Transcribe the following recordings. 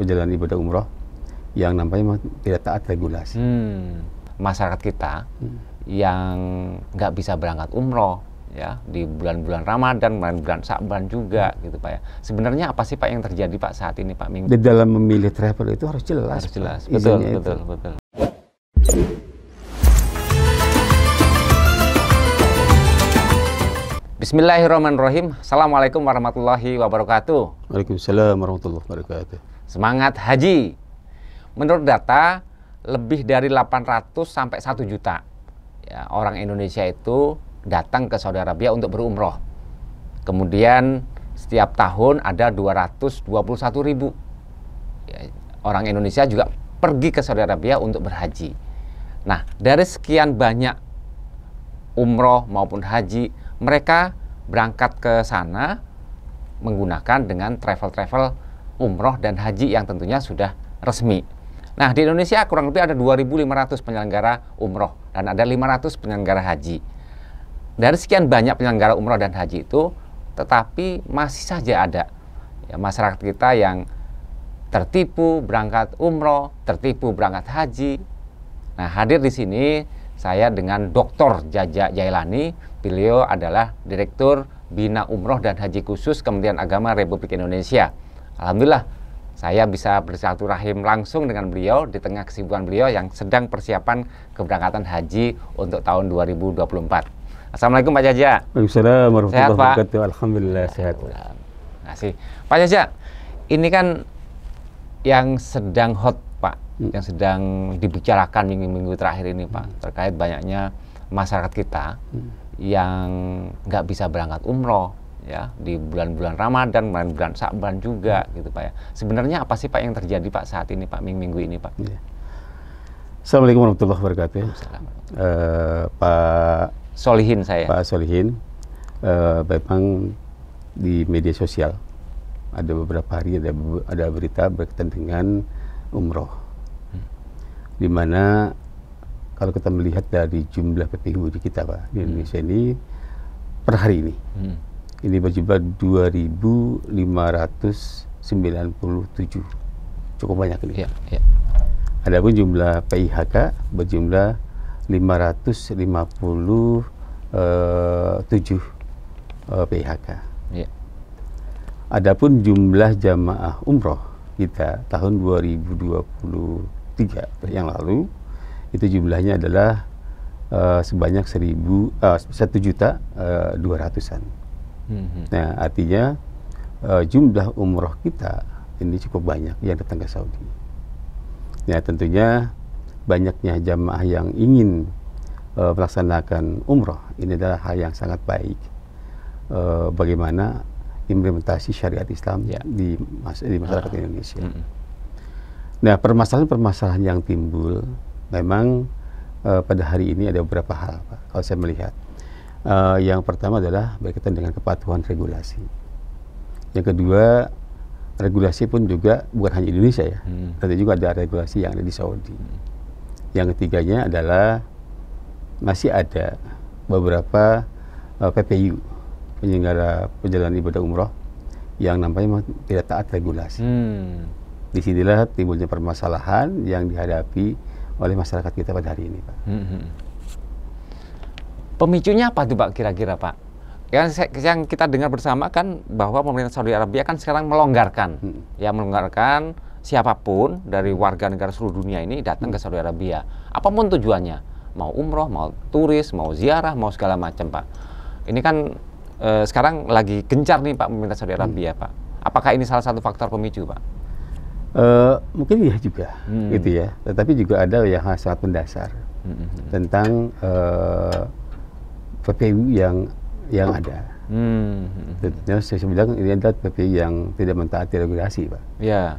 Perjalanan ibadah umroh yang nampaknya tidak taat regulasi. Hmm. Masyarakat kita hmm. yang nggak bisa berangkat umroh ya di bulan-bulan Ramadan, bulan-bulan Sa'ban juga hmm. gitu Pak ya. Sebenarnya apa sih Pak yang terjadi Pak saat ini Pak Minggu? Di dalam memilih travel itu harus jelas. Harus jelas. Pak, betul, betul, betul, betul. Bismillahirrahmanirrahim. Assalamualaikum warahmatullahi wabarakatuh. Waalaikumsalam warahmatullahi wabarakatuh. Semangat haji. Menurut data lebih dari 800 sampai 1 juta ya, orang Indonesia itu datang ke Saudi Arabia untuk berumroh. Kemudian setiap tahun ada 221 ribu ya, orang Indonesia juga pergi ke Saudi Arabia untuk berhaji. Nah, dari sekian banyak umroh maupun haji, mereka berangkat ke sana menggunakan dengan travel-travel umroh dan haji yang tentunya sudah resmi. Nah, di Indonesia kurang lebih ada 2.500 penyelenggara umroh dan ada 500 penyelenggara haji. Dari sekian banyak penyelenggara umroh dan haji itu, tetapi masih saja ada ya, masyarakat kita yang tertipu berangkat umroh, tertipu berangkat haji. Nah, hadir di sini saya dengan Dr. Jaja Jailani. Beliau adalah Direktur Bina Umroh dan Haji Khusus Kementerian Agama Republik Indonesia. Alhamdulillah saya bisa bersilaturahim langsung dengan beliau di tengah kesibukan beliau yang sedang persiapan keberangkatan haji untuk tahun 2024. Assalamualaikum Pak Jaja. Waalaikumsalam warahmatullahi wabarakatuh. Alhamdulillah sehat. Kasih. Pak Jaja, ini kan yang sedang hot Pak, hmm. yang sedang dibicarakan minggu-minggu terakhir ini Pak, hmm. terkait banyaknya masyarakat kita hmm. yang nggak bisa berangkat umroh, ya di bulan-bulan Ramadan, bulan-bulan Sa'ban juga hmm. gitu Pak ya. Sebenarnya apa sih Pak yang terjadi Pak saat ini Pak minggu ini Pak? Ya. Assalamualaikum warahmatullahi wabarakatuh. Uh, Pak Solihin saya. Pak Solihin, uh, memang di media sosial ada beberapa hari ada ada berita berkaitan dengan umroh, hmm. di mana kalau kita melihat dari jumlah petinggi kita pak di hmm. Indonesia ini per hari ini. Hmm ini berjumlah 2.597 cukup banyak ini ya, ya. Adapun jumlah PIHK berjumlah 557 uh, PIHK. Ya. Adapun jumlah jamaah umroh kita tahun 2023 yang lalu itu jumlahnya adalah uh, sebanyak 1000 uh, 1 juta uh, eh, 200-an. Hmm. Nah, artinya uh, jumlah umroh kita ini cukup banyak yang datang ke Saudi. Ya, tentunya banyaknya jamaah yang ingin uh, melaksanakan umroh ini adalah hal yang sangat baik. Uh, bagaimana implementasi syariat Islam ya. di, mas di masyarakat uh. Indonesia. -hmm. Nah, permasalahan-permasalahan yang timbul memang uh, pada hari ini ada beberapa hal, Pak, kalau saya melihat uh, yang pertama adalah berkaitan dengan kepatuhan regulasi. Yang kedua, regulasi pun juga bukan hanya Indonesia ya, hmm. tapi juga ada regulasi yang ada di Saudi. Hmm. Yang ketiganya adalah masih ada beberapa uh, eh, PPU penyelenggara perjalanan ibadah umroh yang nampaknya tidak taat regulasi. Hmm. Disinilah timbulnya permasalahan yang dihadapi oleh masyarakat kita pada hari ini, Pak. Hmm. hmm. Pemicunya apa tuh Pak kira-kira Pak? Yang, yang kita dengar bersama kan bahwa pemerintah Saudi Arabia kan sekarang melonggarkan, hmm. ya melonggarkan siapapun dari warga negara seluruh dunia ini datang hmm. ke Saudi Arabia. Apapun tujuannya, mau umroh, mau turis, mau ziarah, mau segala macam Pak. Ini kan eh, sekarang lagi gencar nih Pak pemerintah Saudi hmm. Arabia hmm. Pak. Apakah ini salah satu faktor pemicu Pak? Uh, mungkin ya juga, hmm. gitu ya. Tetapi juga ada yang sangat mendasar hmm. hmm, hmm. tentang uh, PPU yang yang ada. Hmm. Tentunya saya bilang ini adalah PPU yang tidak mentaati regulasi, Pak. Ya.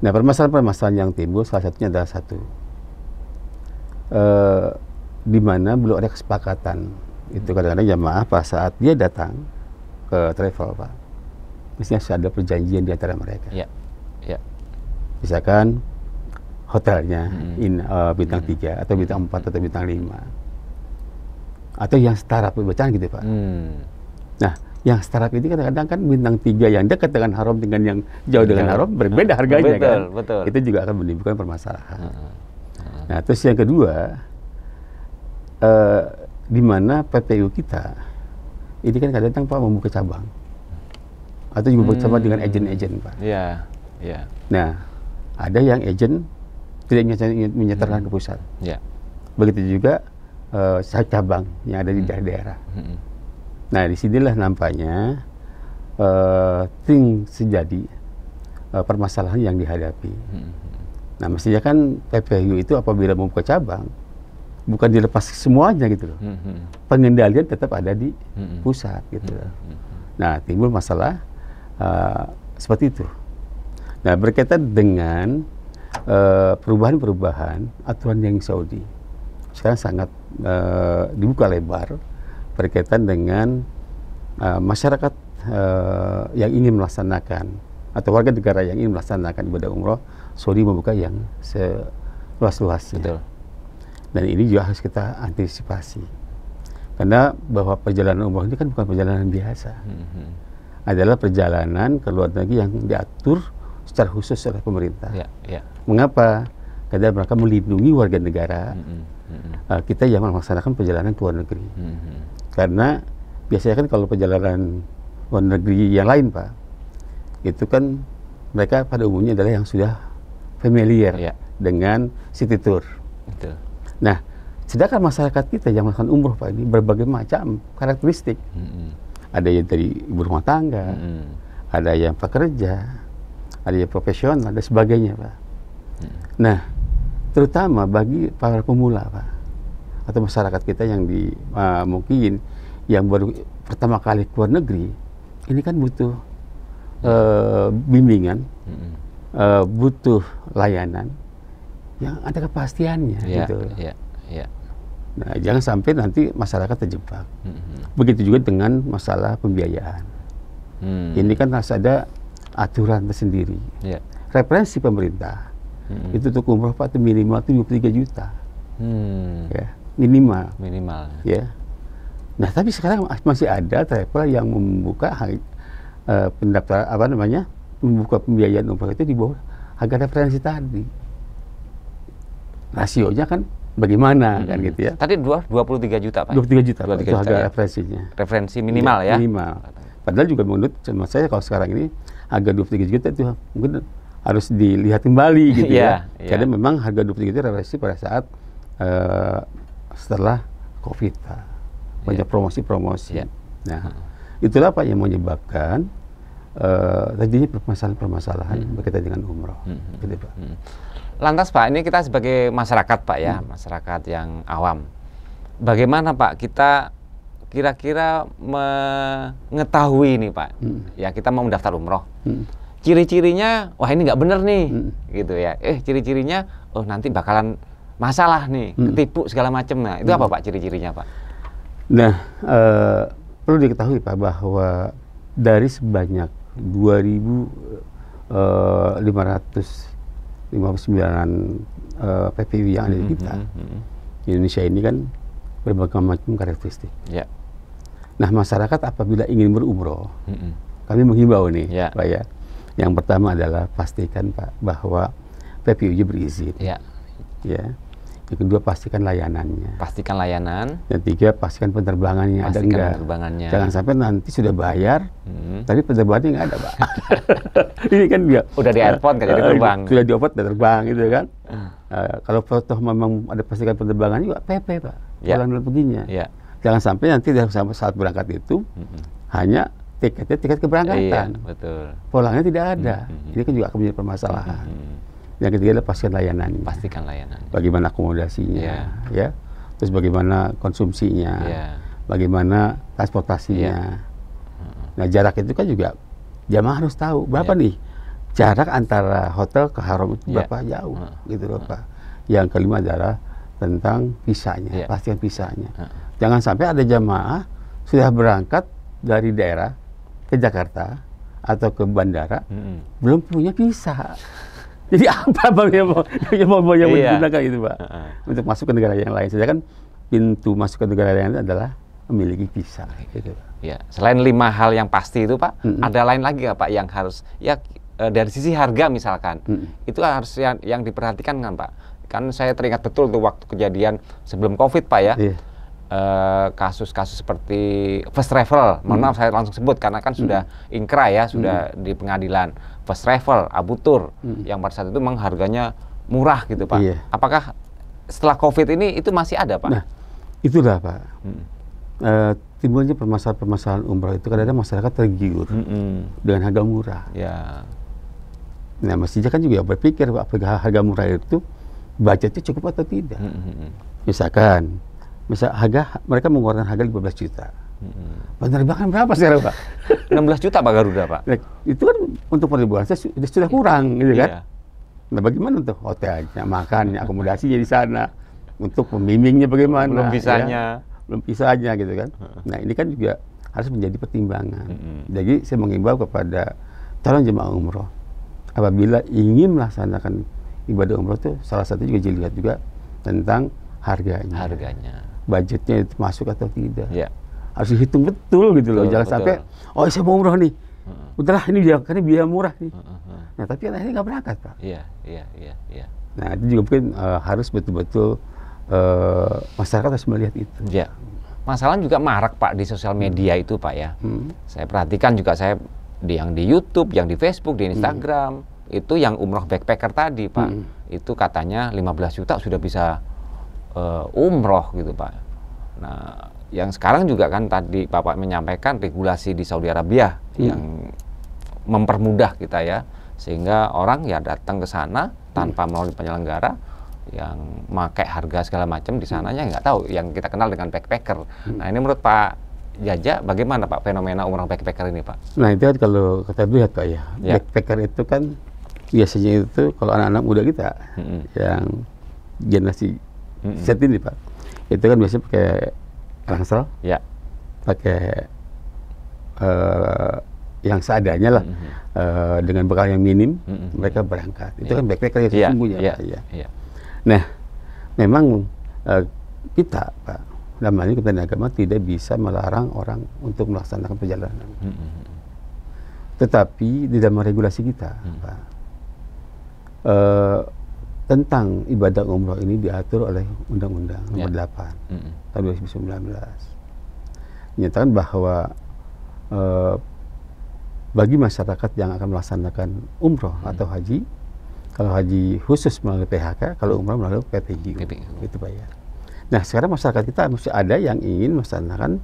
Nah, permasalahan-permasalahan yang timbul salah satunya adalah satu. E, di mana belum ada kesepakatan. Itu kadang-kadang jamaah ya, pas saat dia datang ke travel, Pak. Mestinya sudah ada perjanjian di antara mereka. Ya. Ya. Misalkan hotelnya hmm. in, uh, bintang hmm. 3 atau bintang 4 hmm. atau bintang 5 atau yang setara pembacaan gitu pak. Hmm. Nah yang setara ini kadang-kadang kan bintang tiga yang dekat dengan haram dengan yang jauh dengan haram berbeda ah, harganya betul, kan. Betul. Itu juga akan menimbulkan permasalahan. Hmm. Nah terus yang kedua uh, di mana PPU kita ini kan kadang-kadang pak membuka cabang atau juga hmm. dengan agen-agen pak. Iya. Yeah, iya. Yeah. Nah ada yang agen tidak menyetarkan hmm. ke pusat. Iya. Yeah. Begitu juga uh, cabang yang ada di hmm. daerah-daerah. Hmm. Nah, disinilah nampaknya uh, ting sejadi uh, permasalahan yang dihadapi. Hmm. Nah, mestinya kan PPU itu apabila membuka cabang, bukan dilepas semuanya gitu loh. Hmm. hmm. Pengendalian tetap ada di hmm. hmm. pusat gitu loh. Hmm. Nah, timbul masalah uh, seperti itu. Nah, berkaitan dengan perubahan-perubahan aturan yang Saudi sekarang sangat e, dibuka lebar berkaitan dengan e, masyarakat e, yang ingin melaksanakan atau warga negara yang ingin melaksanakan ibadah umroh Saudi membuka yang seluas-luasnya. Betul. Dan ini juga harus kita antisipasi. Karena bahwa perjalanan umroh ini kan bukan perjalanan biasa. Mm-hmm. Adalah perjalanan ke luar negeri yang diatur secara khusus oleh pemerintah. Yeah, yeah. Mengapa? Karena mereka melindungi warga negara mm-hmm hmm. uh, kita jangan melaksanakan perjalanan ke luar negeri. Hmm. Karena biasanya kan kalau perjalanan luar negeri yang lain, Pak, itu kan mereka pada umumnya adalah yang sudah familiar ya. dengan city tour. Betul. Nah, sedangkan masyarakat kita yang melakukan umroh Pak ini berbagai macam karakteristik. Hmm. Ada yang dari ibu rumah tangga, hmm. ada yang pekerja, ada yang profesional, dan sebagainya, Pak. Hmm. Nah, terutama bagi para pemula pak atau masyarakat kita yang di uh, mungkin yang baru pertama kali keluar negeri ini kan butuh uh, bimbingan uh, butuh layanan yang ada kepastiannya ya, gitu ya, ya. Nah, jangan sampai nanti masyarakat terjebak. Begitu juga dengan masalah pembiayaan. Mm. Ini kan harus ada aturan tersendiri. Yeah. Referensi pemerintah hmm. itu untuk umroh pak itu minimal tiga juta hmm. ya minimal minimal ya nah tapi sekarang masih ada travel yang membuka uh, pendaftar apa namanya membuka pembiayaan umroh itu di bawah harga referensi tadi rasionya kan bagaimana hmm. kan gitu ya tadi dua dua puluh tiga juta pak dua puluh tiga juta itu harga ya. referensinya referensi iya, minimal ya, ya minimal padahal juga menurut saya kalau sekarang ini harga dua puluh tiga juta itu mungkin harus dilihat kembali gitu yeah, ya. Yeah. Iya, iya. memang harga 23 itu pada saat uh, setelah Covid. Banyak yeah. promosi-promosi. Yeah. Nah, itulah Pak yang menyebabkan uh, terjadinya permasalahan-permasalahan hmm. berkaitan dengan umroh. Hmm. hmm gitu, Pak. Hmm. Lantas Pak, ini kita sebagai masyarakat Pak ya, hmm. masyarakat yang awam. Bagaimana Pak kita kira-kira mengetahui ini Pak? Hmm. Ya, kita mau mendaftar umroh. Hmm ciri-cirinya wah ini nggak bener nih hmm. gitu ya eh ciri-cirinya oh nanti bakalan masalah nih hmm. ketipu segala macam nah itu hmm. apa pak ciri-cirinya pak nah uh, perlu diketahui pak bahwa dari sebanyak 2.559 uh, PPU yang ada di hmm, kita hmm, hmm, hmm. Di Indonesia ini kan berbagai macam karakteristik ya. nah masyarakat apabila ingin berumroh hmm. hmm. kami menghimbau nih ya. pak ya yang pertama adalah pastikan Pak bahwa PPUJ berizin. Ya. Ya. Yang kedua pastikan layanannya. Pastikan layanan. Yang ketiga pastikan penerbangannya pastikan ada enggak. Penerbangannya. Jangan sampai nanti sudah bayar, hmm. tapi penerbangannya nggak ada pak. Ini kan dia. Udah di airport kan jadi eh, terbang. Sudah di airport terbang gitu kan. Uh. Uh, kalau toh memang ada pastikan penerbangan juga PP pak. Ya. jalan dan perginya. Ya. Jangan sampai nanti sampai saat berangkat itu hmm. hanya tiketnya tiket keberangkatan. Iya, betul. Pulangnya tidak ada. Mm-hmm. Ini kan juga akan menjadi permasalahan. Mm-hmm. Yang ketiga adalah pastikan layanan. Pastikan layanan. Bagaimana akomodasinya, yeah. ya. Terus bagaimana konsumsinya, yeah. bagaimana transportasinya. Yeah. Nah jarak itu kan juga jamaah harus tahu berapa yeah. nih jarak antara hotel ke haram itu iya. berapa jauh, uh. gitu loh pak. Yang kelima adalah tentang visanya, yeah. pastikan visanya. Uh. Jangan sampai ada jamaah sudah berangkat dari daerah ke Jakarta atau ke bandara -hmm. belum punya visa. Jadi apa bang yang mau yang mau, yang iya. mau digunakan itu pak untuk masuk ke negara yang lain? Saja kan pintu masuk ke negara yang lain adalah memiliki visa. Gitu. Ya, selain lima hal yang pasti itu pak, mm -hmm. ada lain lagi nggak pak yang harus ya e, dari sisi harga misalkan mm -hmm. itu harus yang, yang diperhatikan kan pak? Kan saya teringat betul tuh waktu kejadian sebelum covid pak ya. Yeah Eh, kasus-kasus uh, seperti first travel, mohon hmm. maaf saya langsung sebut karena kan hmm. sudah hmm. ingkra ya, sudah hmm. di pengadilan first travel, abutur hmm. yang pada saat itu memang harganya murah gitu pak. Iya. Apakah setelah covid ini itu masih ada pak? Nah, itulah pak. Hmm. Uh, timbulnya permasalahan-permasalahan umroh itu kadang-kadang masyarakat tergiur hmm. hmm. dengan harga murah. Ya. Nah, mestinya kan juga berpikir pak, harga murah itu budgetnya cukup atau tidak. Hmm. Misalkan misal harga mereka mengeluarkan harga 15 juta. Hmm. Penerbangan berapa sekarang Pak? 16 juta Pak Garuda Pak. Nah, itu kan untuk penerbangan saya sudah iya. kurang gitu kan. Iya. Nah bagaimana untuk hotelnya, makannya, akomodasinya di sana, untuk pembimbingnya bagaimana? Belum bisanya. Iya. Ya? Belum bisanya gitu kan. Nah ini kan juga harus menjadi pertimbangan. hmm Jadi saya mengimbau kepada calon jemaah umroh apabila ingin melaksanakan ibadah umroh itu salah satu juga dilihat juga tentang harganya. Harganya budgetnya itu masuk atau tidak. Yeah. Harus dihitung betul gitu betul, loh, jangan betul. sampai oh saya mau umroh nih. Hmm. Udahlah ini biaya karena biaya murah nih. Hmm, Nah, tapi kan akhirnya nggak berangkat, Pak. Iya, iya, iya, iya. Nah, itu juga mungkin uh, harus betul-betul uh, masyarakat harus melihat itu. Iya. Masalah juga marak, Pak, di sosial hmm. media hmm. itu, Pak ya. Hmm. Saya perhatikan juga saya di yang di YouTube, yang di Facebook, di hmm. Instagram, hmm. itu yang umroh backpacker tadi, Pak. Hmm. Itu katanya 15 juta sudah bisa uh, umroh gitu Pak. Nah, yang sekarang juga kan tadi Bapak menyampaikan regulasi di Saudi Arabia hmm. yang mempermudah kita ya sehingga orang ya datang ke sana tanpa hmm. melalui penyelenggara yang pakai harga segala macam di hmm. sananya nggak tahu yang kita kenal dengan backpacker. Hmm. Nah ini menurut Pak Jaja bagaimana Pak fenomena umroh backpacker ini Pak? Nah itu kan kalau kita lihat Pak ya, ya. backpacker itu kan biasanya itu kalau anak-anak muda kita hmm. yang generasi hmm. set ini pak itu kan biasanya pakai ransel ya pakai uh, yang seadanya lah mm -hmm. uh, dengan bekal yang minim mm -hmm. mereka berangkat itu yeah. kan backpacker yang ya, sesungguhnya yeah. ya yeah. Yeah. nah memang uh, kita pak dalam hal ini Kementerian Agama tidak bisa melarang orang untuk melaksanakan perjalanan mm -hmm. tetapi di dalam regulasi kita mm -hmm. pak tentang ibadah umroh ini diatur oleh Undang-Undang ya. Nomor ya. 8 mm -hmm. tahun 2019 menyatakan bahwa e, bagi masyarakat yang akan melaksanakan umroh mm -hmm. atau haji kalau haji khusus melalui PHK kalau umroh melalui PPG itu bayar nah sekarang masyarakat kita mesti ada yang ingin melaksanakan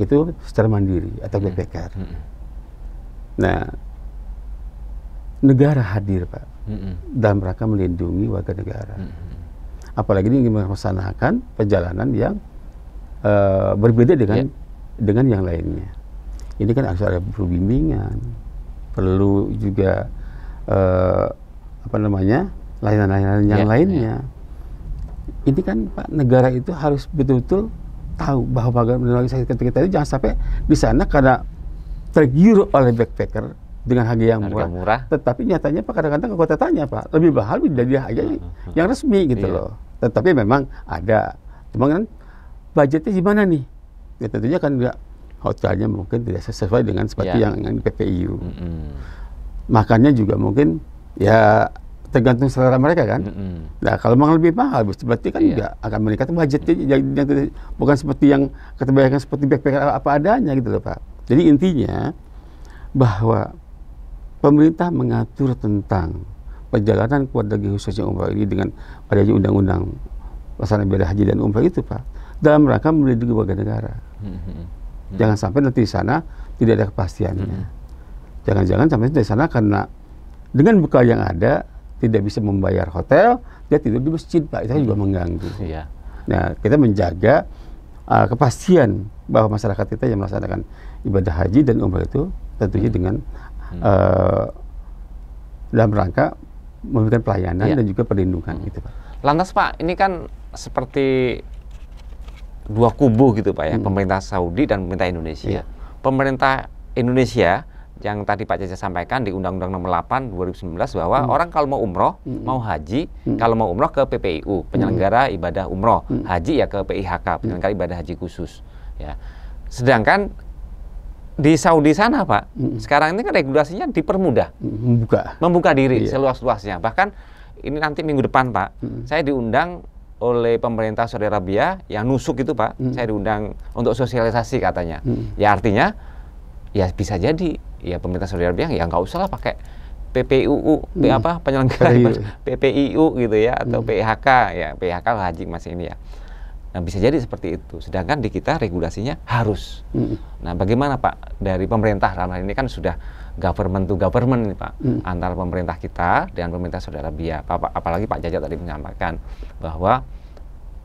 itu secara mandiri atau mm -hmm. BPKR mm -hmm. nah negara hadir pak mm-hmm. dalam rangka melindungi warga negara mm-hmm. apalagi ini ingin melaksanakan perjalanan yang uh, berbeda dengan yeah. dengan yang lainnya ini kan harus ada perlu bimbingan perlu juga uh, apa namanya layanan-layanan yang yeah, ya. lainnya yeah. ini kan pak negara itu harus betul-betul tahu bahwa warga negara kita itu jangan sampai di sana karena tergiur oleh backpacker dengan harga yang harga murah. Tetapi nyatanya Pak kadang-kadang kota tanya Pak lebih mahal dari harga hmm. yang resmi gitu iya. loh. Tetapi memang ada. Cuma kan budgetnya gimana nih? Ya tentunya kan enggak hotelnya mungkin tidak sesuai dengan seperti yeah. yang, yang di PPIU. Mm -hmm. Makannya juga mungkin ya tergantung selera mereka kan. Mm -hmm. Nah kalau memang lebih mahal, berarti kan yeah. akan meningkat budgetnya mm -hmm. yang, yang, bukan seperti yang bayangkan seperti backpacker apa adanya gitu loh Pak. Jadi intinya bahwa pemerintah mengatur tentang perjalanan keluarga khususnya umroh ini dengan adanya undang-undang pelaksanaan ibadah haji dan umroh itu pak dalam rangka melindungi warga negara hmm, hmm, hmm. jangan sampai nanti di sana tidak ada kepastiannya jangan-jangan sampai di sana karena dengan bekal yang ada tidak bisa membayar hotel dia tidur di masjid pak itu juga mengganggu yeah. nah kita menjaga uh, kepastian bahwa masyarakat kita yang melaksanakan ibadah haji dan umrah itu tentunya dengan hmm. uh, dalam rangka memberikan pelayanan yeah. dan juga perlindungan hmm. gitu Pak. Lantas Pak, ini kan seperti dua kubu gitu Pak ya, hmm. pemerintah Saudi dan pemerintah Indonesia. Yeah. Pemerintah Indonesia yang tadi Pak Caca sampaikan di Undang-Undang Nomor 8 2019 bahwa hmm. orang kalau mau umroh, hmm. mau haji, hmm. kalau mau umroh ke PPIU, hmm. penyelenggara hmm. ibadah umroh, hmm. haji ya ke PIHK, penyelenggara hmm. ibadah haji khusus ya. Sedangkan di Saudi sana, Pak, mm. sekarang ini kan regulasinya dipermudah, membuka, membuka diri iya. seluas-luasnya. Bahkan ini nanti minggu depan, Pak, mm. saya diundang oleh pemerintah Saudi Arabia yang nusuk itu, Pak. Mm. Saya diundang untuk sosialisasi katanya. Mm. Ya artinya, ya bisa jadi ya pemerintah Saudi Arabia ya nggak usah lah pakai PPUU, hmm. apa penyelenggara PPIU gitu ya atau hmm. PHK ya PHK haji masih ini ya. Nah, bisa jadi seperti itu. Sedangkan di kita regulasinya harus. Mm. Nah, bagaimana Pak dari pemerintah dalam ini kan sudah government to government nih Pak, mm. antara pemerintah kita dan pemerintah saudara Bia. Pak, apalagi Pak Jajak tadi menyampaikan bahwa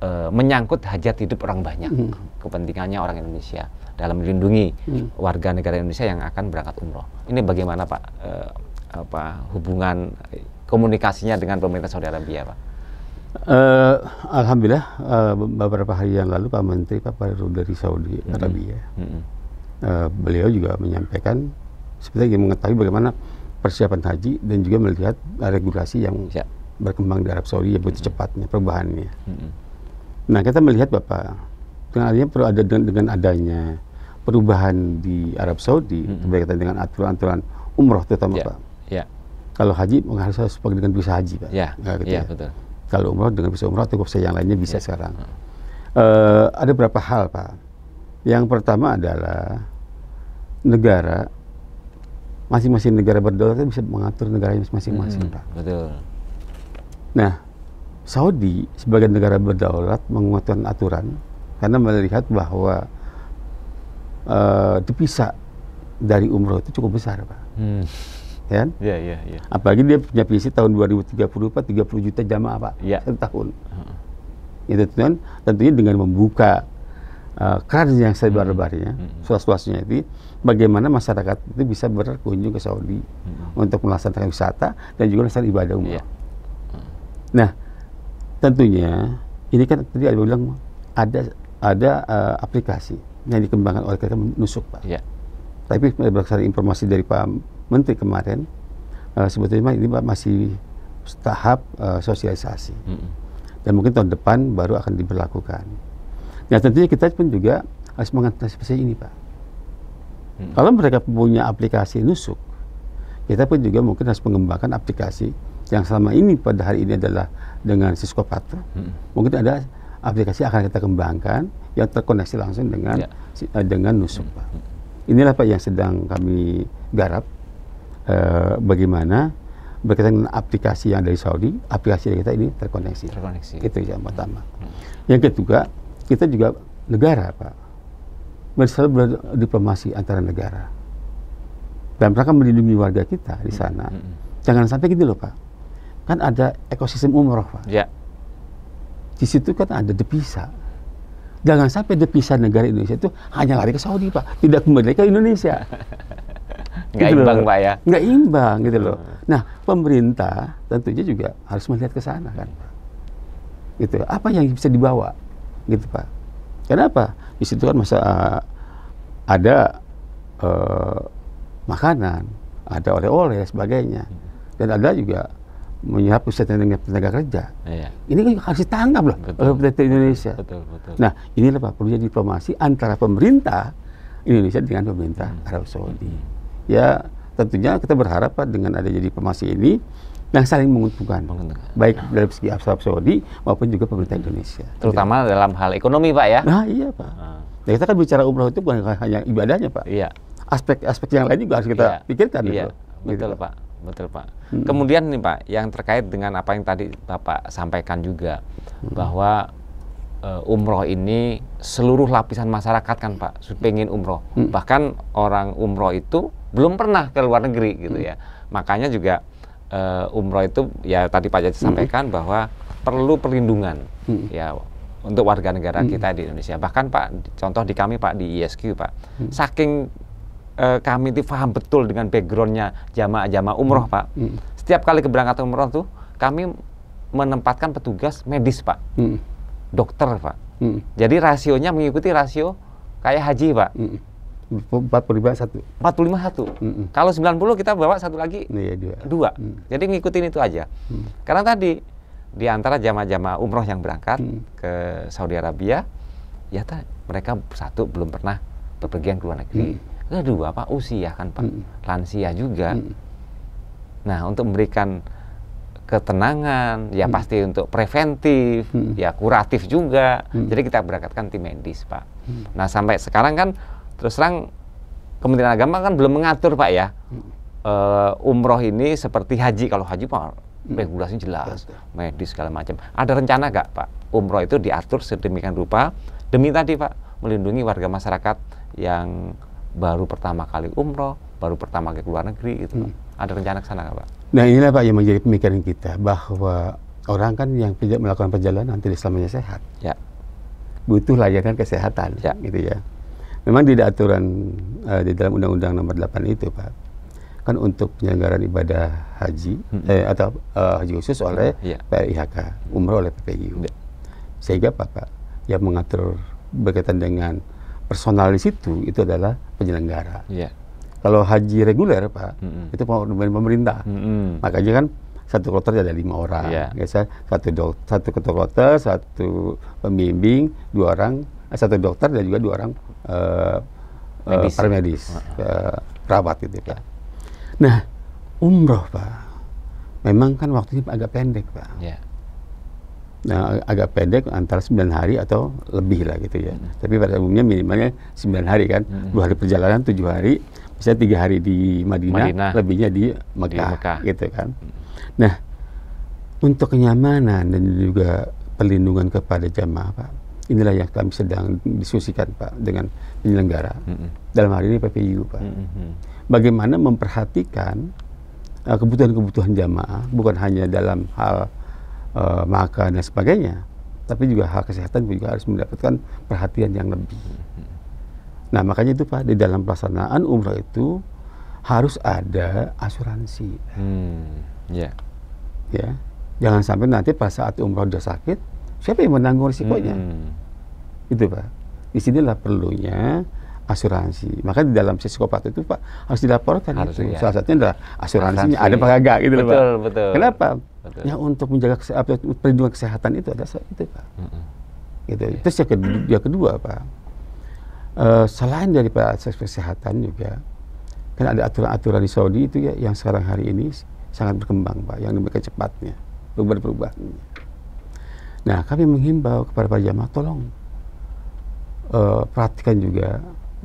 e, menyangkut hajat hidup orang banyak, mm. kepentingannya orang Indonesia dalam melindungi mm. warga negara Indonesia yang akan berangkat umroh. Ini bagaimana Pak e, apa hubungan eh, komunikasinya dengan pemerintah saudara Bia, Pak? Uh, Alhamdulillah uh, beberapa hari yang lalu Pak Menteri Pak Baru dari Saudi mm -hmm. Arabia mm -hmm. uh, beliau juga menyampaikan seperti ingin mengetahui bagaimana persiapan haji dan juga melihat regulasi yang Siap. Ya. berkembang di Arab Saudi yang begitu mm -hmm. cepatnya perubahannya. Mm -hmm. Nah kita melihat Bapak dengan adanya perlu ada dengan, dengan adanya perubahan di Arab Saudi mm -hmm. berkaitan dengan aturan-aturan umroh terutama yeah. Pak. Yeah. Kalau haji harus sebagai dengan bisa haji Pak. Yeah. Ya. Nah, gitu yeah, ya. betul kalau umroh dengan bisa umroh atau saya yang lainnya bisa ya. sekarang. Uh, ada beberapa hal pak. Yang pertama adalah negara masing-masing negara berdaulat bisa mengatur negaranya masing-masing hmm, pak. Betul. Nah Saudi sebagai negara berdaulat menguatkan aturan karena melihat bahwa uh, eh, dipisah dari umroh itu cukup besar pak. Hmm ya kan? Iya, iya, iya. Apalagi dia punya visi tahun 2030 Pak 30 juta jamaah Pak yeah. satu tahun. uh Itu kan tentunya dengan membuka uh, yang sebar-barnya, uh -hmm. Ya, hmm. suas-suasnya itu bagaimana masyarakat itu bisa berkunjung ke Saudi hmm. untuk melaksanakan wisata dan juga melaksanakan ibadah umrah. Yeah. uh Nah, tentunya ini kan tadi ada bilang ada ada uh, aplikasi yang dikembangkan oleh kita menusuk Pak. Yeah. Tapi berdasarkan informasi dari Pak menteri kemarin uh, sebetulnya ini masih tahap uh, sosialisasi mm -hmm. dan mungkin tahun depan baru akan diberlakukan. Nah tentunya kita pun juga harus mengantisipasi ini pak. -hmm. Kalau mereka punya aplikasi nusuk, kita pun juga mungkin harus mengembangkan aplikasi yang selama ini pada hari ini adalah dengan Cisco -hmm. Mungkin ada aplikasi akan kita kembangkan yang terkoneksi langsung dengan yeah. Ya. dengan nusuk mm -hmm. pak. Inilah pak yang sedang kami garap Eh, bagaimana berkaitan dengan aplikasi yang dari Saudi, aplikasi kita ini terkoneksi. Terkoneksi. Itu yang pertama. Hmm. Yang kedua, kita juga negara, Pak. Misalnya berdiplomasi antara negara. Dan mereka melindungi warga kita di hmm. sana. Hmm. Jangan sampai gitu loh, Pak. Kan ada ekosistem umroh, Pak. Ya. Di situ kan ada depisa. Jangan sampai depisa negara Indonesia itu hanya lari ke Saudi, Pak. Tidak kembali ke Indonesia. nggak gitu imbang loh. pak ya nggak imbang gitu loh hmm. nah pemerintah tentunya juga harus melihat ke sana kan gitu apa yang bisa dibawa gitu pak kenapa di situ kan masa eh, ada uh, makanan ada oleh-oleh sebagainya dan ada juga menyiapkan pusat tenaga, tenaga kerja. Iya. Ini kan harus ditangkap loh betul, oleh pemerintah Indonesia. Betul, betul. Nah, inilah Pak perlu diplomasi antara pemerintah Indonesia dengan pemerintah hmm. Arab Saudi. Hmm ya tentunya kita berharap Pak dengan ada jadi ini yang saling menguntungkan, menguntungkan. baik ya. dari segi Arab Saudi maupun juga pemerintah Indonesia. Terutama Jadi, dalam hal ekonomi, Pak ya. Nah, iya, Pak. Nah. Nah, kita kan bicara umroh itu bukan hanya ibadahnya, Pak. Iya. Aspek-aspek yang lain juga harus kita iya. pikirkan, iya. Gitu, Betul, Pak. Pak. Betul, Pak. Hmm. Kemudian nih, Pak, yang terkait dengan apa yang tadi Bapak sampaikan juga hmm. bahwa uh, umroh ini seluruh lapisan masyarakat kan Pak pengen umroh hmm. bahkan orang umroh itu belum pernah ke luar negeri gitu hmm. ya makanya juga uh, umroh itu ya tadi Pak Jati hmm. sampaikan bahwa perlu perlindungan hmm. ya untuk warga negara hmm. kita di Indonesia bahkan Pak contoh di kami Pak di ISQ Pak hmm. saking eh, kami itu paham betul dengan backgroundnya jamaah-jamaah umroh hmm. Pak hmm. setiap kali keberangkatan umroh tuh kami menempatkan petugas medis Pak hmm dokter pak. hmm. Jadi rasionya mengikuti rasio kayak haji pak. Hmm. puluh 45 satu. 45 satu. Mm -mm. Kalau 90 kita bawa satu lagi iya, dua. dua. Mm. Jadi ngikutin itu aja. Mm. Karena tadi di antara jamaah-jamaah umroh yang berangkat mm. ke Saudi Arabia, ya ta, mereka satu belum pernah bepergian ke luar negeri. Mm. Kedua pak usia kan pak, mm. lansia juga. Mm. Nah untuk memberikan ketenangan, ya hmm. pasti untuk preventif, hmm. ya kuratif juga. Hmm. Jadi kita berangkatkan tim medis, Pak. Hmm. Nah, sampai sekarang kan terus terang Kementerian Agama kan belum mengatur, Pak ya. Hmm. Uh, umroh ini seperti haji, kalau haji Pak hmm. regulasinya jelas, hmm. medis segala macam. Ada rencana nggak, Pak? Umroh itu diatur sedemikian rupa demi tadi, Pak, melindungi warga masyarakat yang baru pertama kali umroh, baru pertama ke luar negeri gitu, hmm. Ada rencana ke sana nggak, Pak? Nah inilah Pak yang menjadi pemikiran kita bahwa orang kan yang tidak melakukan perjalanan tidak selamanya sehat. Ya. Butuh layanan kesehatan, ya. gitu ya. Memang di aturan uh, di dalam Undang-Undang Nomor 8 itu Pak. Kan untuk penyelenggaraan ibadah haji hmm. eh, atau uh, haji khusus oleh ya. PIHK, umroh oleh PPIU. Ya. Sehingga Pak, Pak yang mengatur berkaitan dengan personal di situ itu adalah penyelenggara. Ya kalau haji reguler Pak, hmm. itu pemerintah. Hmm. Makanya kan satu kloter ada lima orang, yeah. biasa ya, satu dokter, satu ketua kloter, satu pembimbing, dua orang, eh, satu dokter dan juga dua orang uh, medis. Uh, uh -huh. uh, perawat gitu Pak. Nah, umroh Pak, memang kan waktunya agak pendek Pak. Yeah. Nah, agak pendek antara sembilan hari atau lebih lah gitu ya. Hmm. Tapi pada umumnya minimalnya sembilan hari kan, dua hmm. hari perjalanan, tujuh hari, saya tiga hari di Madinah, Madinah. lebihnya di Mekah, di Mekah gitu kan. Nah untuk kenyamanan dan juga perlindungan kepada jamaah Pak, inilah yang kami sedang diskusikan Pak dengan penyelenggara -hmm. dalam hari ini PPU Pak. Mm -hmm. Bagaimana memperhatikan eh, kebutuhan-kebutuhan jamaah bukan hanya dalam hal uh, makan dan sebagainya, tapi juga hal kesehatan juga harus mendapatkan perhatian yang lebih. Nah makanya itu Pak di dalam pelaksanaan umroh itu harus ada asuransi. Hmm, ya. Ya, jangan sampai nanti pas saat umroh sudah sakit, siapa yang menanggung risikonya? Hmm. Itu Pak. Di sinilah perlunya asuransi. Maka di dalam psikopat itu Pak harus dilaporkan harus, itu. Ya. Salah satunya adalah asuransinya asuransi. ada apa gitu betul, Pak. Betul, betul. Kenapa? Betul. Ya untuk menjaga perlindungan kesehatan itu ada itu Pak. Mm -mm. Gitu. Yeah. Terus yang kedua, yang kedua Pak uh, selain daripada aspek kesehatan juga kan ada aturan-aturan di Saudi itu ya yang sekarang hari ini sangat berkembang pak yang demikian cepatnya perubahan-perubahannya. Nah kami menghimbau kepada para jamaah tolong uh, perhatikan juga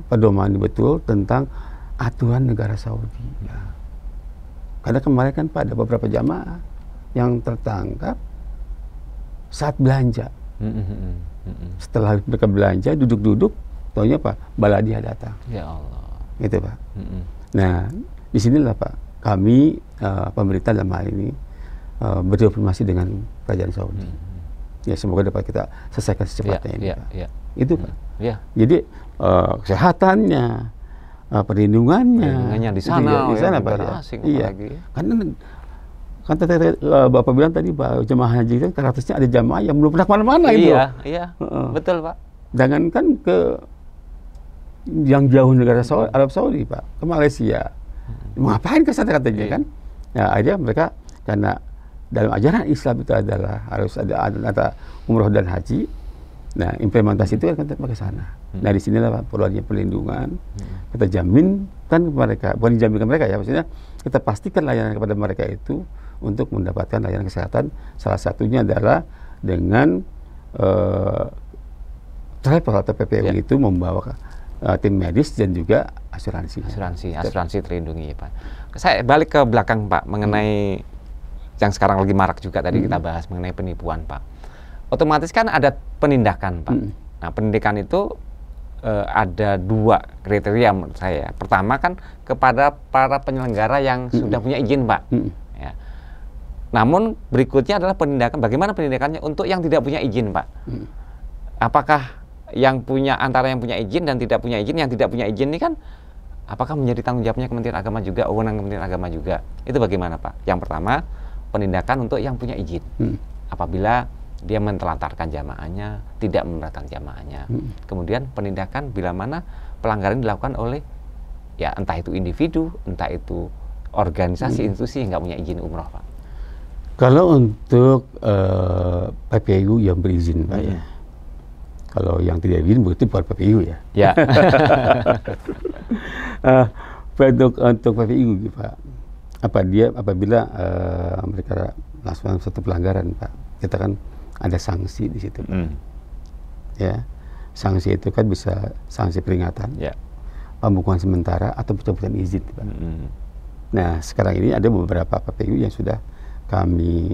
pedoman betul tentang aturan negara Saudi. Ya. Karena kemarin kan pak ada beberapa jamaah yang tertangkap saat belanja. Mm -hmm. Mm -hmm. Setelah mereka belanja duduk-duduk tahunya apa? Baladiah datang. Ya Allah. Gitu Pak. Mm -mm. Nah, disinilah Pak, kami uh, pemerintah dalam hal ini uh, berdiplomasi dengan kerajaan Saudi. Mm -hmm. Ya semoga dapat kita selesaikan secepatnya ya, ini. Ya, Pak. Ya. Itu Pak. Mm-hmm. Ya. Jadi uh, kesehatannya, uh, perlindungannya, perlindungannya di sana, di, di oh ya, sana ya, Pak. Ya. Asing iya. Lagi. Karena kan tadi uh, bapak bilang tadi pak jemaah haji kan karakternya ada jamaah yang belum pernah kemana-mana gitu iya, itu iya iya uh, betul pak kan ke yang jauh negara Saudi, Arab Saudi pak ke Malaysia hmm. mau ngapain ke sana katanya iya. kan ya akhirnya mereka karena dalam ajaran Islam itu adalah harus ada ada umroh dan haji nah implementasi itu kan kita ke sana hmm. nah di sinilah perlu perlunya perlindungan hmm. kita jamin kan mereka bukan ke mereka ya maksudnya kita pastikan layanan kepada mereka itu untuk mendapatkan layanan kesehatan salah satunya adalah dengan uh, travel atau PPU ya. itu membawa uh, tim medis dan juga asuransi. Asuransi, asuransi terlindungi, Pak. Saya balik ke belakang, Pak, mengenai hmm. yang sekarang lagi marak juga tadi hmm. kita bahas mengenai penipuan, Pak. Otomatis kan ada penindakan, Pak. Hmm. Nah, pendidikan itu uh, ada dua kriteria menurut saya. Pertama kan kepada para penyelenggara yang -hmm. sudah punya izin, Pak. -hmm. Namun berikutnya adalah penindakan. Bagaimana penindakannya untuk yang tidak punya izin, Pak? Mm. Apakah yang punya antara yang punya izin dan tidak punya izin yang tidak punya izin ini kan apakah menjadi tanggung jawabnya Kementerian Agama juga wewenang Kementerian Agama juga itu bagaimana Pak yang pertama penindakan untuk yang punya izin hmm. apabila dia mentelantarkan jamaahnya tidak memberatkan jamaahnya hmm. kemudian penindakan bila mana pelanggaran dilakukan oleh ya entah itu individu entah itu organisasi hmm. institusi yang nggak punya izin umroh Pak kalau untuk uh, eh, PPU yang berizin Pak hmm. ya iya. Kalau yang tidak izin berarti buat PPIU ya. Ya. uh, untuk untuk PPIU Pak, apa dia apabila uh, mereka langsung satu pelanggaran Pak, kita kan ada sanksi di situ Pak. Mm. Ya, sanksi itu kan bisa sanksi peringatan, yeah. pembukuan sementara atau pencabutan izin Pak. Mm. Nah sekarang ini ada beberapa PPIU yang sudah kami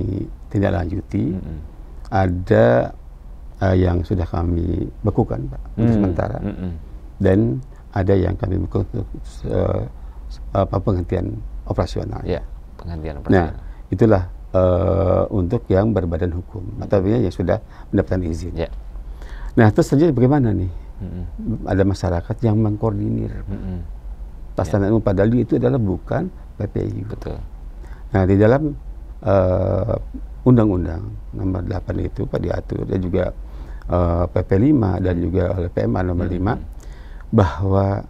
tidak lanjuti. Hmm. Ada uh, yang sudah kami bekukan Pak untuk hmm. sementara. Hmm. Dan ada yang kami bekukan untuk uh, penghentian operasional. Ya, penghentian nah, operasional. Nah, itulah uh, untuk yang berbadan hukum hmm. atau yang sudah mendapatkan izin. Ya. Nah, terus selanjutnya bagaimana nih? Hmm. Ada masyarakat yang mengkoordinir. Hmm. Pelaksanaan ya. padahal itu adalah bukan PPU. Betul. Nah, di dalam uh, undang-undang nomor 8 itu Pak diatur dan juga uh, PP 5 dan juga oleh PMA nomor hmm. bahwa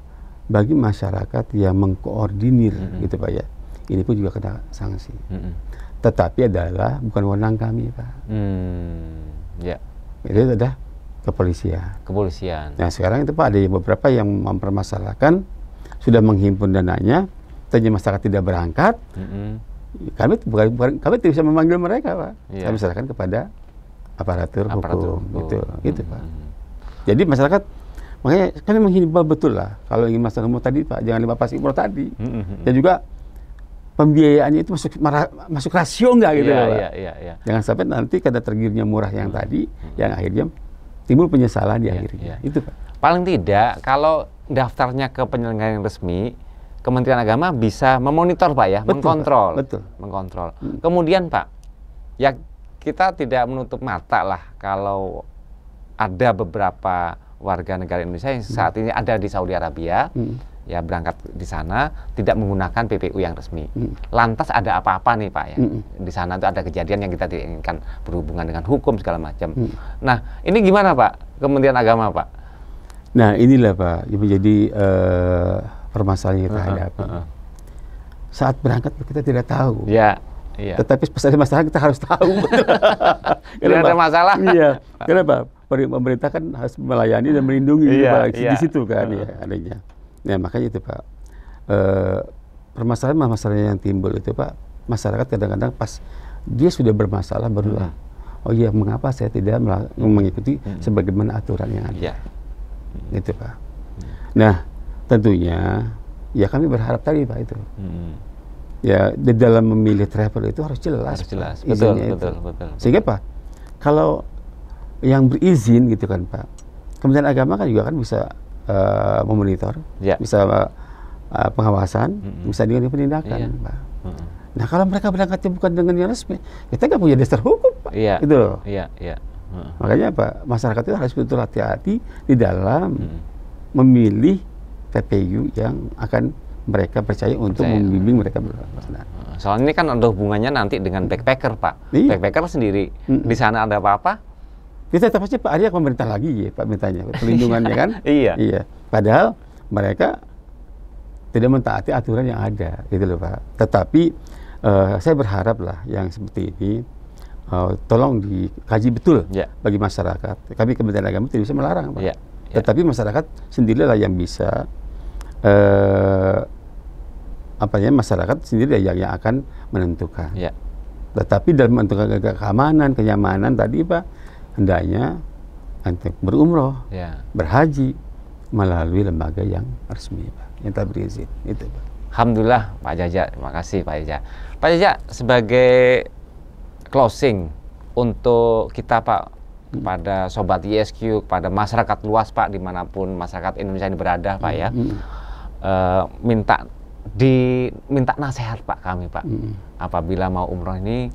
bagi masyarakat yang mengkoordinir hmm. gitu Pak ya ini pun juga kena sanksi. Hmm. Tetapi adalah bukan wewenang kami Pak. Hmm. Ya. Itu sudah kepolisian. Kepolisian. Nah sekarang itu Pak ada beberapa yang mempermasalahkan sudah menghimpun dananya, tanya masyarakat tidak berangkat. Hmm kami bukan, bukan kami tidak bisa memanggil mereka pak yeah. kami serahkan kepada aparatur, aparatur hukum, hukum. gitu hmm. gitu pak hmm. jadi masyarakat makanya kami menghimbau betul lah kalau ingin masalah kamu tadi pak jangan lupa pas impor tadi hmm, hmm, hmm. dan juga pembiayaannya itu masuk marah, masuk rasio enggak gitu yeah, ya, pak yeah, yeah, yeah. jangan sampai nanti kada tergirnya murah yang hmm. tadi hmm. yang akhirnya timbul penyesalan di yeah, akhirnya yeah. itu pak paling tidak kalau daftarnya ke penyelenggara yang resmi Kementerian Agama bisa memonitor Pak ya, betul, mengkontrol. Pak. Betul. Mengkontrol. Hmm. Kemudian Pak, ya kita tidak menutup mata lah kalau ada beberapa warga negara Indonesia yang hmm. saat ini ada di Saudi Arabia. Hmm. Ya berangkat di sana tidak menggunakan PPU yang resmi. Hmm. Lantas ada apa-apa nih Pak ya? Hmm. Di sana itu ada kejadian yang kita tidak inginkan berhubungan dengan hukum segala macam. Hmm. Nah, ini gimana Pak? Kementerian Agama Pak? Nah, inilah Pak yang menjadi uh, eh, permasalahan yang kita uh -huh. hadapi. Uh -huh. Saat berangkat kita tidak tahu. Ya. Iya. Tetapi ada masalah kita harus tahu. Karena ada masalah. Iya. Kenapa? Pemerintah kan harus melayani dan melindungi iya, gitu, iya. di situ kan iya, ya adanya. Nah makanya itu Pak. E, permasalahan masalah yang timbul itu Pak, masyarakat kadang-kadang pas dia sudah bermasalah baru hmm. oh iya mengapa saya tidak mengikuti hmm. sebagaimana aturan yang ada. Iya. Itu Pak. Hmm. Nah tentunya ya kami berharap tadi pak itu hmm. ya di dalam memilih travel itu harus jelas harus jelas pak, betul, betul, itu. betul betul sehingga pak kalau yang berizin gitu kan pak kementerian agama kan juga kan bisa uh, memonitor ya. bisa uh, pengawasan -hmm. bisa dengan penindakan iya. pak -hmm. nah kalau mereka berangkatnya bukan dengan yang resmi kita ya nggak punya dasar hukum pak iya. itu loh iya, iya. -hmm. makanya pak masyarakat itu harus betul hati-hati di dalam -hmm. memilih TPU yang akan mereka percaya untuk percaya. membimbing mereka berpasangan. Nah. Ah, soalnya ini kan ada hubungannya nanti dengan backpacker, Pak. Iya. Backpacker sendiri mm -mm. di sana ada apa-apa? Kita ya, tetap pasti Pak Arya pemerintah lagi ya, Pak mintanya perlindungannya kan? iya. Iya. Padahal mereka tidak mentaati aturan yang ada, gitu loh Pak. Tetapi uh, saya berharap lah yang seperti ini uh, tolong dikaji betul yeah. bagi masyarakat. Kami Kementerian Agama tidak bisa melarang, Pak. Yeah. Yeah. Tetapi masyarakat sendirilah yang bisa eh, apa ya masyarakat sendiri yang, yang akan menentukan. Ya. Tetapi dalam menentukan ke keamanan, kenyamanan tadi Pak, hendaknya untuk berumroh, ya. berhaji melalui lembaga yang resmi Pak, yang tak berizin. Itu Pak. Alhamdulillah Pak Jaja, terima kasih Pak Jaja. Pak Jaja sebagai closing untuk kita Pak hmm. kepada sobat ISQ, kepada masyarakat luas Pak dimanapun masyarakat Indonesia ini berada Pak ya. Mm -hmm, hmm. Eh, minta di minta nasihat Pak kami Pak. Hmm. Apabila mau umroh ini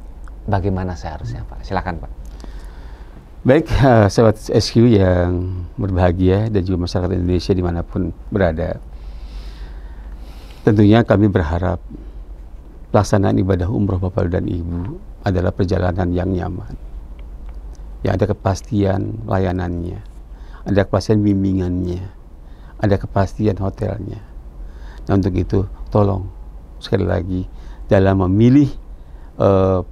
bagaimana seharusnya Pak? Silakan Pak. Baik, uh, sahabat SQ yang berbahagia dan juga masyarakat Indonesia dimanapun berada. Tentunya kami berharap pelaksanaan ibadah umroh Bapak dan Ibu adalah perjalanan yang nyaman. Yang ada kepastian layanannya, ada kepastian bimbingannya, ada kepastian hotelnya Nah untuk itu tolong sekali lagi dalam memilih uh,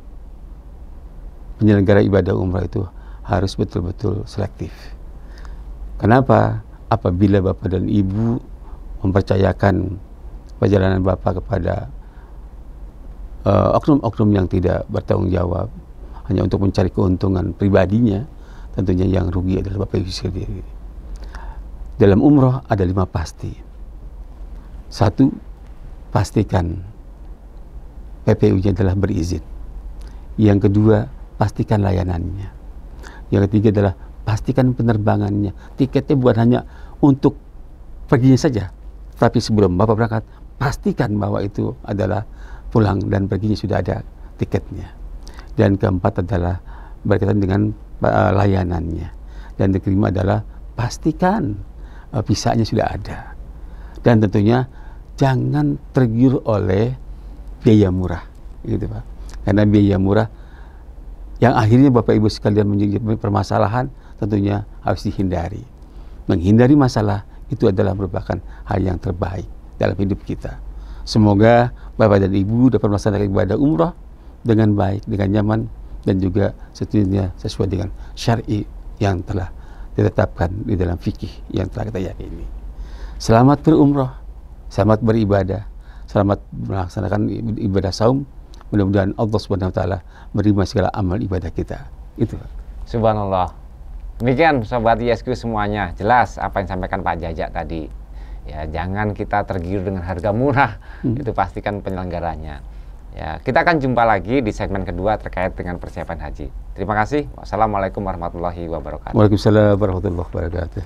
penyelenggara ibadah umrah itu harus betul-betul selektif. Kenapa? Apabila Bapak dan Ibu mempercayakan perjalanan Bapak kepada eh, oknum-oknum uh, yang tidak bertanggung jawab hanya untuk mencari keuntungan pribadinya, tentunya yang rugi adalah Bapak Ibu sendiri. Dalam umroh ada lima pasti satu, pastikan PPU-nya adalah berizin. Yang kedua, pastikan layanannya. Yang ketiga adalah pastikan penerbangannya. Tiketnya bukan hanya untuk perginya saja, tapi sebelum Bapak berangkat, pastikan bahwa itu adalah pulang dan perginya sudah ada tiketnya. Dan keempat adalah berkaitan dengan eh, layanannya. Dan yang kelima adalah pastikan eh, visanya sudah ada. Dan tentunya jangan tergiur oleh biaya murah gitu Pak karena biaya murah yang akhirnya Bapak Ibu sekalian menjadi permasalahan tentunya harus dihindari menghindari masalah itu adalah merupakan hal yang terbaik dalam hidup kita semoga Bapak dan Ibu dapat melaksanakan ibadah umrah dengan baik dengan nyaman dan juga setidaknya sesuai dengan syari yang telah ditetapkan di dalam fikih yang telah kita yakini. Selamat berumrah selamat beribadah, selamat melaksanakan ibadah saum. Mudah-mudahan Allah Subhanahu wa taala menerima segala amal ibadah kita. Itu. Subhanallah. Demikian sobat ISQ semuanya, jelas apa yang disampaikan Pak Jajak tadi. Ya, jangan kita tergiur dengan harga murah. Hmm. Itu pastikan penyelenggaranya. Ya, kita akan jumpa lagi di segmen kedua terkait dengan persiapan haji. Terima kasih. Wassalamualaikum warahmatullahi wabarakatuh. Waalaikumsalam warahmatullahi wabarakatuh.